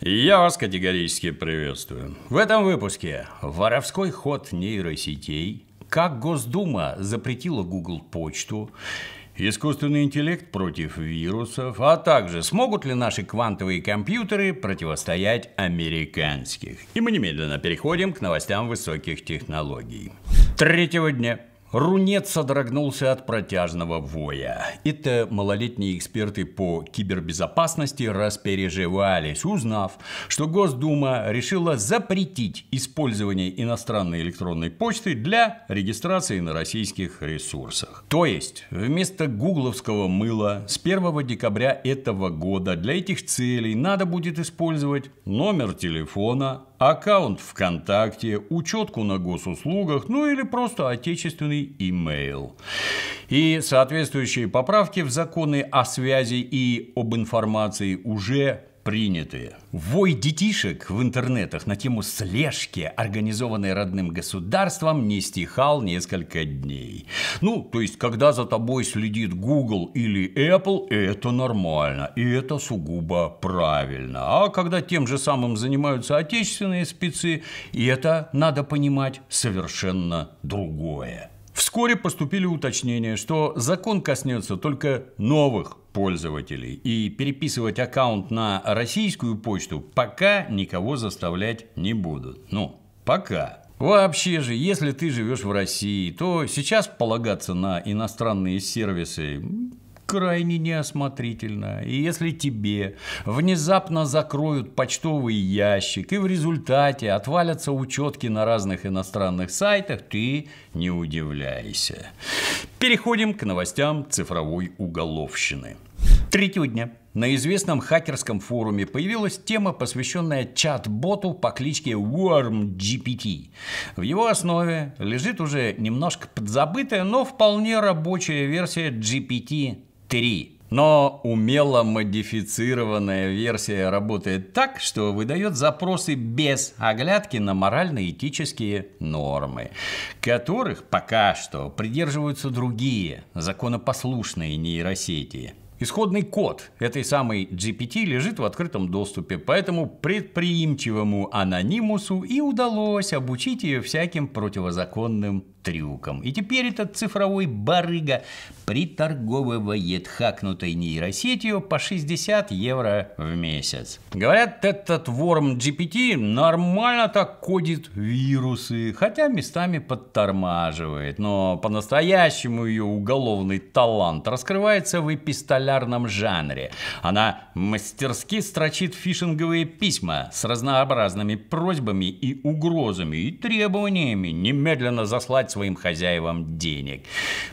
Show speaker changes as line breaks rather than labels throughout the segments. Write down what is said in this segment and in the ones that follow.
Я вас категорически приветствую. В этом выпуске воровской ход нейросетей, как Госдума запретила Google почту, искусственный интеллект против вирусов, а также смогут ли наши квантовые компьютеры противостоять американских. И мы немедленно переходим к новостям высоких технологий. Третьего дня Рунет содрогнулся от протяжного воя. Это малолетние эксперты по кибербезопасности распереживались, узнав, что Госдума решила запретить использование иностранной электронной почты для регистрации на российских ресурсах. То есть, вместо гугловского мыла с 1 декабря этого года для этих целей надо будет использовать номер телефона, аккаунт ВКонтакте, учетку на госуслугах, ну или просто отечественный почты имейл. И соответствующие поправки в законы о связи и об информации уже приняты. Вой детишек в интернетах на тему слежки, организованной родным государством, не стихал несколько дней. Ну, то есть, когда за тобой следит Google или Apple, это нормально, и это сугубо правильно. А когда тем же самым занимаются отечественные спецы, и это, надо понимать, совершенно другое. Вскоре поступили уточнения, что закон коснется только новых пользователей, и переписывать аккаунт на российскую почту пока никого заставлять не будут. Ну, пока. Вообще же, если ты живешь в России, то сейчас полагаться на иностранные сервисы крайне неосмотрительно. И если тебе внезапно закроют почтовый ящик и в результате отвалятся учетки на разных иностранных сайтах, ты не удивляйся. Переходим к новостям цифровой уголовщины. Третьего дня на известном хакерском форуме появилась тема, посвященная чат-боту по кличке WormGPT. В его основе лежит уже немножко подзабытая, но вполне рабочая версия GPT 3. Но умело модифицированная версия работает так, что выдает запросы без оглядки на морально-этические нормы, которых пока что придерживаются другие законопослушные нейросети. Исходный код этой самой GPT лежит в открытом доступе, поэтому предприимчивому анонимусу и удалось обучить ее всяким противозаконным трюком. И теперь этот цифровой барыга приторговывает хакнутой нейросетью по 60 евро в месяц. Говорят, этот ворм GPT нормально так кодит вирусы, хотя местами подтормаживает. Но по-настоящему ее уголовный талант раскрывается в эпистолярном жанре. Она мастерски строчит фишинговые письма с разнообразными просьбами и угрозами и требованиями немедленно заслать своим хозяевам денег.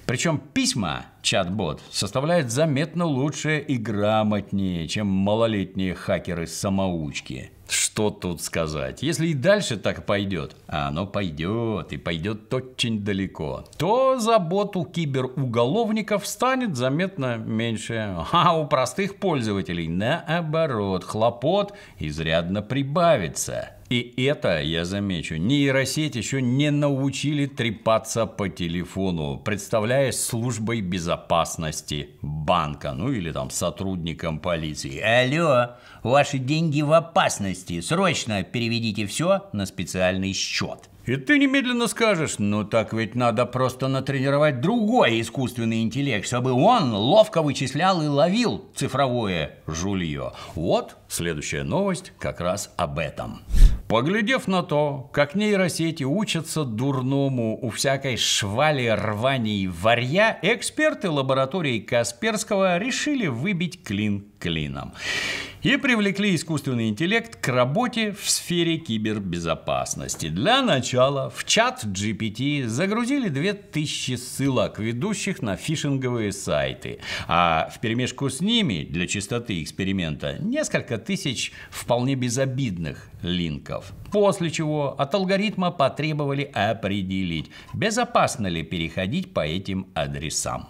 Причем письма чат-бот составляет заметно лучше и грамотнее, чем малолетние хакеры-самоучки. Что тут сказать? Если и дальше так пойдет, а оно пойдет и пойдет очень далеко, то заботу киберуголовников станет заметно меньше. А у простых пользователей, наоборот, хлопот изрядно прибавится. И это, я замечу, нейросеть еще не научили трепаться по телефону, представляясь службой безопасности банка, ну или там сотрудником полиции. Алло, ваши деньги в опасности, срочно переведите все на специальный счет. И ты немедленно скажешь, ну так ведь надо просто натренировать другой искусственный интеллект, чтобы он ловко вычислял и ловил цифровое жулье. Вот следующая новость как раз об этом. Поглядев на то, как нейросети учатся дурному у всякой швали, рвани и варья, эксперты лаборатории Касперского решили выбить клин клином и привлекли искусственный интеллект к работе в сфере кибербезопасности. Для начала в чат GPT загрузили 2000 ссылок, ведущих на фишинговые сайты, а в перемешку с ними для чистоты эксперимента несколько тысяч вполне безобидных линков. После чего от алгоритма потребовали определить, безопасно ли переходить по этим адресам.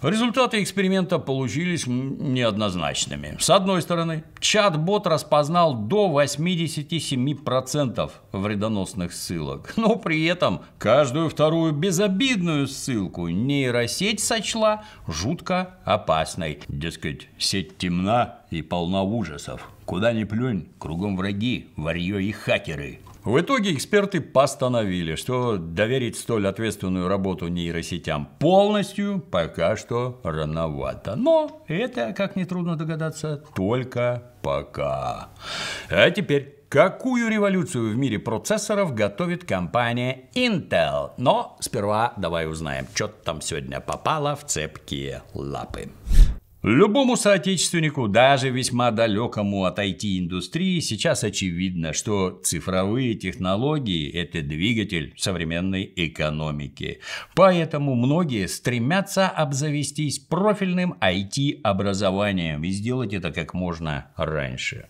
Результаты эксперимента получились неоднозначными. С одной стороны, чат-бот распознал до 87% вредоносных ссылок, но при этом каждую вторую безобидную ссылку нейросеть сочла жутко опасной. Дескать, сеть темна и полна ужасов. Куда ни плюнь, кругом враги, варьё и хакеры. В итоге эксперты постановили, что доверить столь ответственную работу нейросетям полностью пока что рановато. Но это, как нетрудно догадаться, только пока. А теперь Какую революцию в мире процессоров готовит компания Intel? Но сперва давай узнаем, что там сегодня попало в цепкие лапы. Любому соотечественнику, даже весьма далекому от IT-индустрии, сейчас очевидно, что цифровые технологии – это двигатель современной экономики. Поэтому многие стремятся обзавестись профильным IT-образованием и сделать это как можно раньше.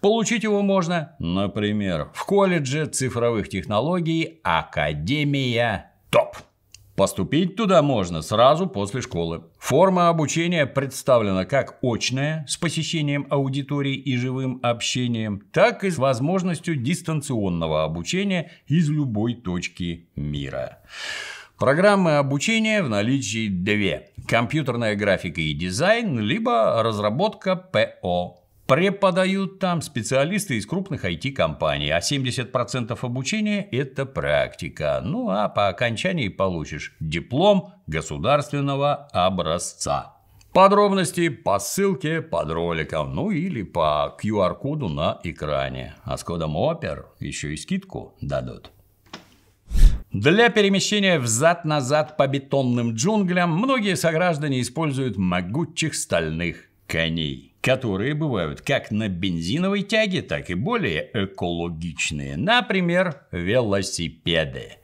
Получить его можно, например, в колледже цифровых технологий «Академия ТОП». Поступить туда можно сразу после школы. Форма обучения представлена как очная, с посещением аудитории и живым общением, так и с возможностью дистанционного обучения из любой точки мира. Программы обучения в наличии две – компьютерная графика и дизайн, либо разработка ПО Преподают там специалисты из крупных IT-компаний, а 70% обучения – это практика. Ну, а по окончании получишь диплом государственного образца. Подробности по ссылке под роликом, ну или по QR-коду на экране. А с кодом ОПЕР еще и скидку дадут. Для перемещения взад-назад по бетонным джунглям многие сограждане используют могучих стальных коней которые бывают как на бензиновой тяге, так и более экологичные, например, велосипеды.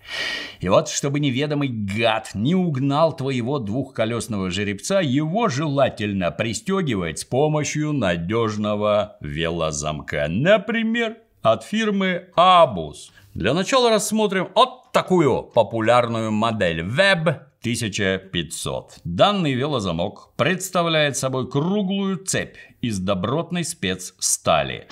И вот, чтобы неведомый гад не угнал твоего двухколесного жеребца, его желательно пристегивать с помощью надежного велозамка, например, от фирмы Abus. Для начала рассмотрим вот такую популярную модель Web 1500. Данный велозамок представляет собой круглую цепь из добротной спецстали.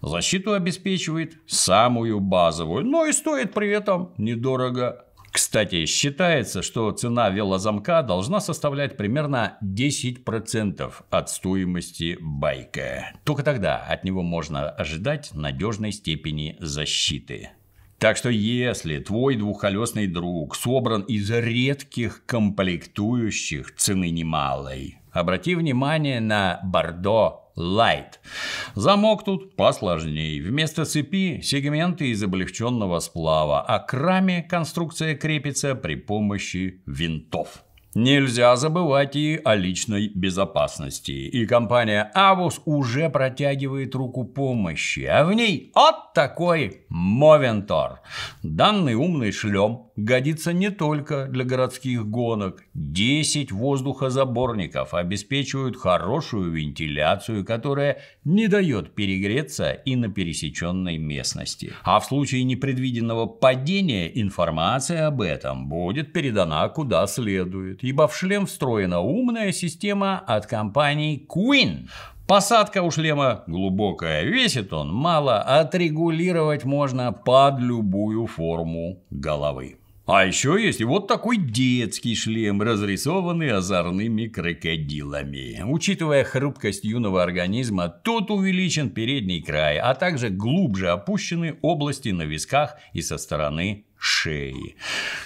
Защиту обеспечивает самую базовую, но и стоит при этом недорого. Кстати, считается, что цена велозамка должна составлять примерно 10% от стоимости байка. Только тогда от него можно ожидать надежной степени защиты. Так что, если твой двухколесный друг собран из редких комплектующих цены немалой, обрати внимание на Бордо Light. Замок тут посложнее. Вместо цепи сегменты из облегченного сплава, а к раме конструкция крепится при помощи винтов. Нельзя забывать и о личной безопасности. И компания Авус уже протягивает руку помощи, а в ней от такой Мовентор. Данный умный шлем годится не только для городских гонок. 10 воздухозаборников обеспечивают хорошую вентиляцию, которая не дает перегреться и на пересеченной местности. А в случае непредвиденного падения информация об этом будет передана куда следует ибо в шлем встроена умная система от компании Queen. Посадка у шлема глубокая, весит он мало, отрегулировать можно под любую форму головы. А еще есть и вот такой детский шлем, разрисованный озорными крокодилами. Учитывая хрупкость юного организма, тот увеличен передний край, а также глубже опущены области на висках и со стороны шеи.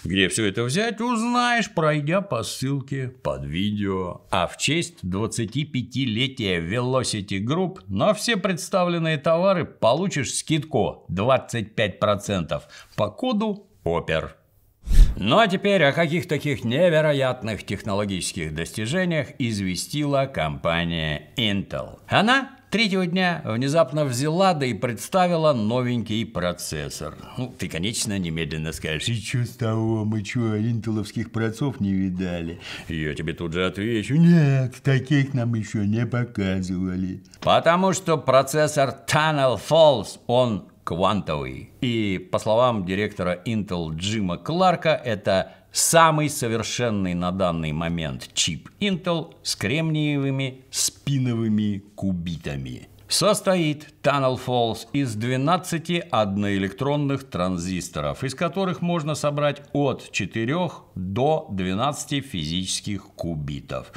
Где все это взять, узнаешь, пройдя по ссылке под видео. А в честь 25-летия Velocity Group на все представленные товары получишь скидку 25% по коду ОПЕР. Ну а теперь о каких таких невероятных технологических достижениях известила компания Intel. Она Третьего дня внезапно взяла, да и представила новенький процессор. Ну, ты, конечно, немедленно скажешь, и чё с того, мы чё, интеловских процов не видали? Я тебе тут же отвечу, нет, таких нам еще не показывали. Потому что процессор Tunnel Falls, он квантовый. И, по словам директора Intel Джима Кларка, это самый совершенный на данный момент чип Intel с кремниевыми спиновыми кубитами. Состоит Tunnel Falls из 12 одноэлектронных транзисторов, из которых можно собрать от 4 до 12 физических кубитов.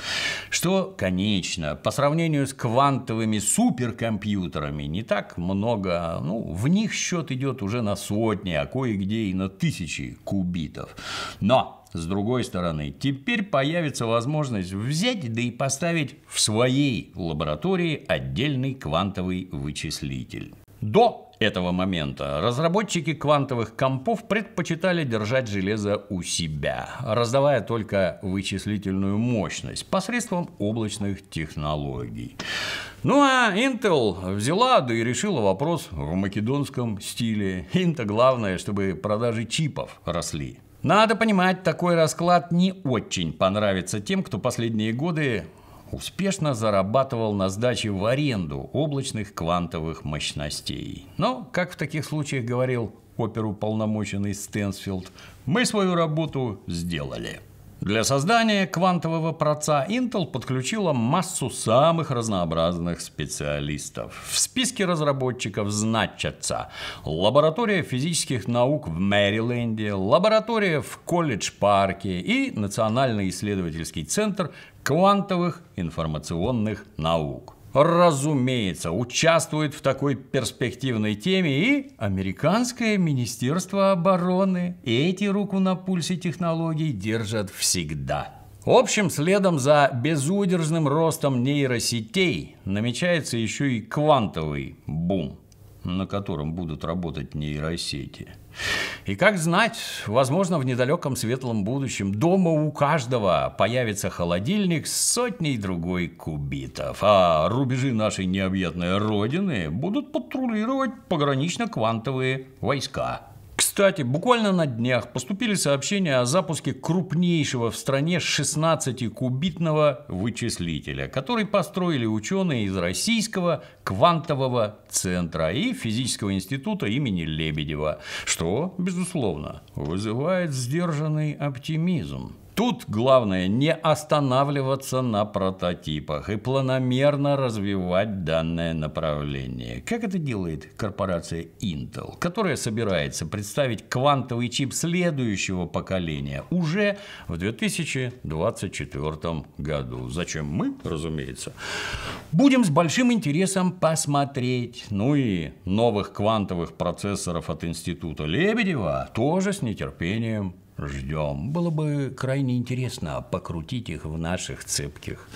Что, конечно, по сравнению с квантовыми суперкомпьютерами не так много, ну, в них счет идет уже на сотни, а кое-где и на тысячи кубитов. Но с другой стороны, теперь появится возможность взять, да и поставить в своей лаборатории отдельный квантовый вычислитель. До этого момента разработчики квантовых компов предпочитали держать железо у себя, раздавая только вычислительную мощность посредством облачных технологий. Ну а Intel взяла, да и решила вопрос в македонском стиле. Им-то главное, чтобы продажи чипов росли. Надо понимать, такой расклад не очень понравится тем, кто последние годы успешно зарабатывал на сдаче в аренду облачных квантовых мощностей. Но, как в таких случаях говорил оперуполномоченный Стэнсфилд, мы свою работу сделали. Для создания квантового проца Intel подключила массу самых разнообразных специалистов. В списке разработчиков значатся лаборатория физических наук в Мэриленде, лаборатория в Колледж-парке и Национальный исследовательский центр квантовых информационных наук. Разумеется, участвует в такой перспективной теме и Американское Министерство обороны. Эти руку на пульсе технологий держат всегда. В общем, следом за безудержным ростом нейросетей намечается еще и квантовый бум – на котором будут работать нейросети. И как знать, возможно, в недалеком светлом будущем дома у каждого появится холодильник с сотней другой кубитов, а рубежи нашей необъятной родины будут патрулировать погранично-квантовые войска. Кстати, буквально на днях поступили сообщения о запуске крупнейшего в стране 16-кубитного вычислителя, который построили ученые из Российского квантового центра и Физического института имени Лебедева, что, безусловно, вызывает сдержанный оптимизм. Тут главное не останавливаться на прототипах и планомерно развивать данное направление. Как это делает корпорация Intel, которая собирается представить квантовый чип следующего поколения уже в 2024 году. Зачем мы, разумеется. Будем с большим интересом посмотреть. Ну и новых квантовых процессоров от Института Лебедева тоже с нетерпением ждем. Было бы крайне интересно покрутить их в наших цепких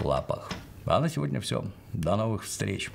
лапах. А на сегодня все. До новых встреч.